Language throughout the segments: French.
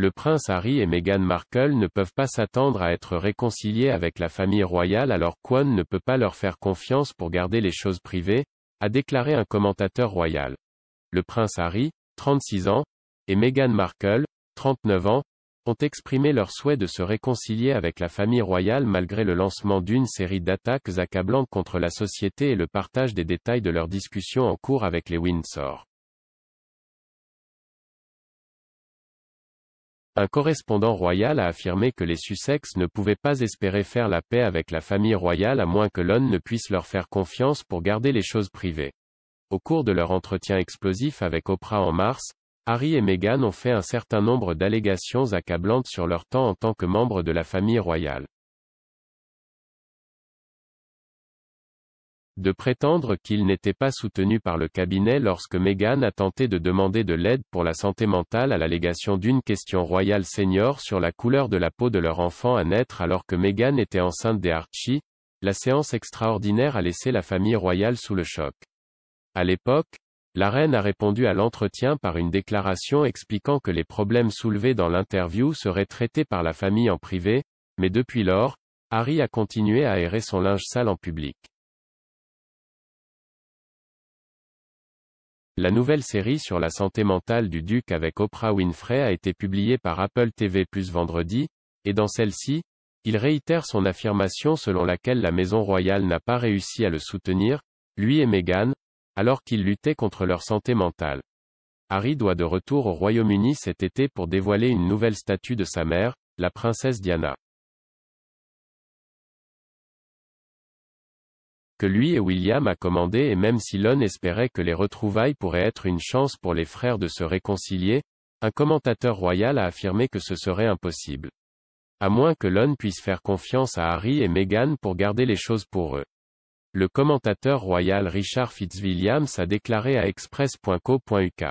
le prince Harry et Meghan Markle ne peuvent pas s'attendre à être réconciliés avec la famille royale alors qu'On ne peut pas leur faire confiance pour garder les choses privées, a déclaré un commentateur royal. Le prince Harry, 36 ans, et Meghan Markle, 39 ans, ont exprimé leur souhait de se réconcilier avec la famille royale malgré le lancement d'une série d'attaques accablantes contre la société et le partage des détails de leurs discussions en cours avec les Windsor. Un correspondant royal a affirmé que les Sussex ne pouvaient pas espérer faire la paix avec la famille royale à moins que l'on ne puisse leur faire confiance pour garder les choses privées. Au cours de leur entretien explosif avec Oprah en mars, Harry et Meghan ont fait un certain nombre d'allégations accablantes sur leur temps en tant que membres de la famille royale. de prétendre qu'il n'était pas soutenu par le cabinet lorsque Meghan a tenté de demander de l'aide pour la santé mentale à l'allégation d'une question royale senior sur la couleur de la peau de leur enfant à naître alors que Meghan était enceinte des Archie, la séance extraordinaire a laissé la famille royale sous le choc. À l'époque, la reine a répondu à l'entretien par une déclaration expliquant que les problèmes soulevés dans l'interview seraient traités par la famille en privé, mais depuis lors, Harry a continué à aérer son linge sale en public. La nouvelle série sur la santé mentale du duc avec Oprah Winfrey a été publiée par Apple TV+ plus vendredi, et dans celle-ci, il réitère son affirmation selon laquelle la maison royale n'a pas réussi à le soutenir, lui et Meghan, alors qu'ils luttaient contre leur santé mentale. Harry doit de retour au Royaume-Uni cet été pour dévoiler une nouvelle statue de sa mère, la princesse Diana. que lui et William a commandé et même si l'on espérait que les retrouvailles pourraient être une chance pour les frères de se réconcilier, un commentateur royal a affirmé que ce serait impossible. À moins que l'on puisse faire confiance à Harry et Meghan pour garder les choses pour eux. Le commentateur royal Richard Fitzwilliams a déclaré à express.co.uk.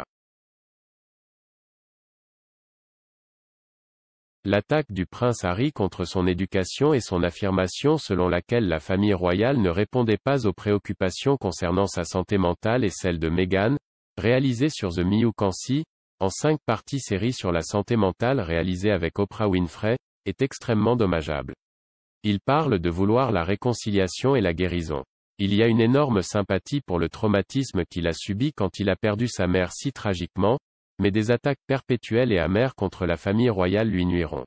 L'attaque du prince Harry contre son éducation et son affirmation selon laquelle la famille royale ne répondait pas aux préoccupations concernant sa santé mentale et celle de Meghan, réalisée sur The Miyukansi, en cinq parties série sur la santé mentale réalisée avec Oprah Winfrey, est extrêmement dommageable. Il parle de vouloir la réconciliation et la guérison. Il y a une énorme sympathie pour le traumatisme qu'il a subi quand il a perdu sa mère si tragiquement, mais des attaques perpétuelles et amères contre la famille royale lui nuiront.